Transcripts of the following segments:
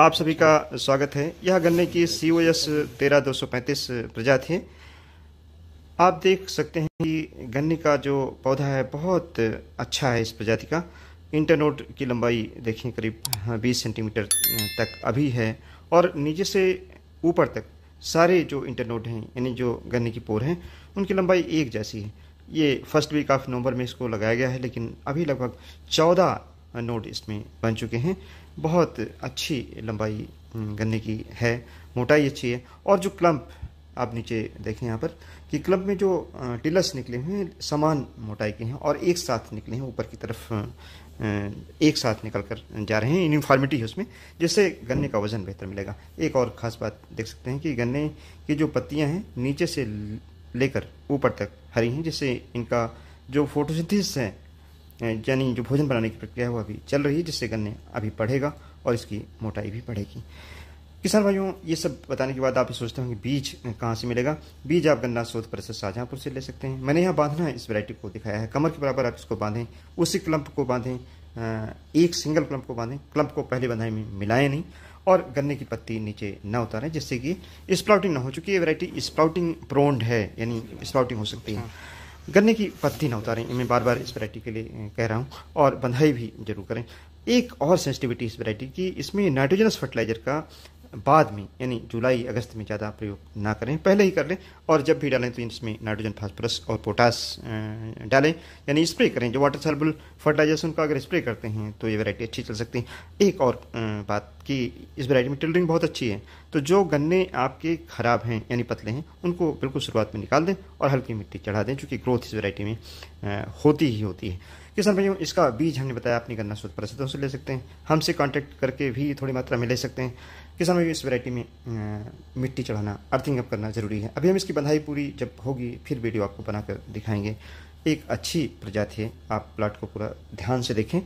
आप सभी का स्वागत है यह गन्ने की सी ओ एस तेरह दो सौ पैंतीस प्रजाति है आप देख सकते हैं कि गन्ने का जो पौधा है बहुत अच्छा है इस प्रजाति का इंटरनोट की लंबाई देखिए करीब हाँ, बीस सेंटीमीटर तक अभी है और नीचे से ऊपर तक सारे जो इंटरनोट हैं यानी जो गन्ने की पोर हैं उनकी लंबाई एक जैसी है ये फर्स्ट वीक ऑफ नवंबर में इसको लगाया गया है लेकिन अभी लगभग चौदह नोड इसमें बन चुके हैं बहुत अच्छी लंबाई गन्ने की है मोटाई अच्छी है और जो क्लम्प आप नीचे देखें यहाँ पर कि क्लम्प में जो टिलस निकले हुए हैं समान मोटाई के हैं और एक साथ निकले हैं ऊपर की तरफ एक साथ निकल कर जा रहे हैं यूनिफॉर्मिटी है उसमें जिससे गन्ने का वज़न बेहतर मिलेगा एक और ख़ास बात देख सकते हैं कि गन्ने की जो पत्तियाँ हैं नीचे से लेकर ऊपर तक हरी हैं जिससे इनका जो फोटोसिथिस है यानी जो भोजन बनाने की प्रक्रिया है वो अभी चल रही है जिससे गन्ने अभी बढ़ेगा और इसकी मोटाई भी बढ़ेगी किसान भाइयों ये सब बताने के बाद आप सोचते होंगे बीज कहाँ से मिलेगा बीज आप गन्ना शोध परिषद शाहजहांपुर से ले सकते हैं मैंने यहाँ बांधना है इस वैरायटी को दिखाया है कमर के बराबर आप इसको बांधें उसी क्लम्प को बांधें एक सिंगल क्लम्प को बांधें क्लम्प को पहले बंधाए में मिलाएं नहीं और गन्ने की पत्ती नीचे न उतारें जिससे कि स्प्राउटिंग ना हो चुकी ये वैरायटी स्प्राउटिंग प्रोन्ड है यानी स्प्राउटिंग हो सकती है गन्ने की पत्ती ना उतारें मैं बार बार इस वैरायटी के लिए कह रहा हूँ और बंधाई भी जरूर करें एक और सेंसिटिविटी इस वैरायटी की इसमें नाइट्रोजनस फर्टिलाइजर का बाद में यानी जुलाई अगस्त में ज़्यादा प्रयोग ना करें पहले ही कर लें और जब भी डालें तो इसमें नाइट्रोजन फास्फोरस और पोटास डालें यानी स्प्रे करें जो वाटर सर्बल फर्टिलाइजेशन का अगर स्प्रे करते हैं तो ये वैरायटी अच्छी चल सकती है एक और बात कि इस वैरायटी में टिल्डरिंग बहुत अच्छी है तो जो गन्ने आपके ख़राब हैं यानी पतले हैं उनको बिल्कुल शुरुआत में निकाल दें और हल्की मिट्टी चढ़ा दें चूँकि ग्रोथ इस वैरायटी में होती ही होती है किसान भाइयों इसका बीज हमने बताया अपनी गन्ना शुद्ध प्रसिद्धों से ले सकते हैं हमसे कांटेक्ट करके भी थोड़ी मात्रा में ले सकते हैं किसान भाइयों इस वैरायटी में मिट्टी चढ़ाना अर्थिंग अप करना ज़रूरी है अभी हम इसकी बंधाई पूरी जब होगी फिर वीडियो आपको बनाकर दिखाएंगे एक अच्छी प्रजाति है आप प्लाट को पूरा ध्यान से देखें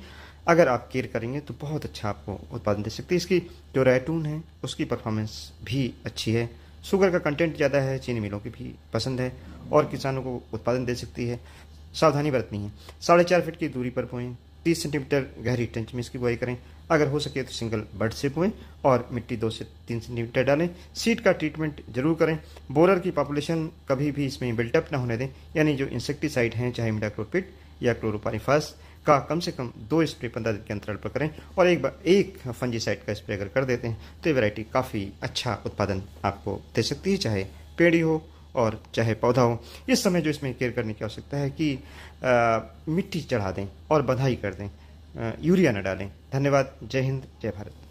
अगर आप केयर करेंगे तो बहुत अच्छा आपको उत्पादन दे सकती है इसकी जो रैटून है उसकी परफॉर्मेंस भी अच्छी है शुगर का कंटेंट ज़्यादा है चीनी मिलों की भी पसंद है और किसानों को उत्पादन दे सकती है सावधानी बरतनी है साढ़े चार फीट की दूरी पर बोएं तीस सेंटीमीटर गहरी टंच में इसकी बुआई करें अगर हो सके तो सिंगल बर्ड से बोएं और मिट्टी दो से तीन सेंटीमीटर डालें सीड का ट्रीटमेंट जरूर करें बोरर की पॉपुलेशन कभी भी इसमें बिल्टअप ना होने दें यानी जो इंसेक्टिसाइड हैं चाहे मिडाक्रोपिट या क्लोरोपारीफास का कम से कम दो स्प्रे पंद्रह दिन के अंतराल पर करें और एक बार एक फंजीसाइड का स्प्रे अगर कर देते हैं तो ये वैरायटी काफ़ी अच्छा उत्पादन आपको दे सकती है चाहे पेड़ी हो और चाहे पौधा हो इस समय जो इसमें केयर करने की आवश्यकता है कि आ, मिट्टी चढ़ा दें और बधाई कर दें आ, यूरिया न डालें धन्यवाद जय हिंद जय भारत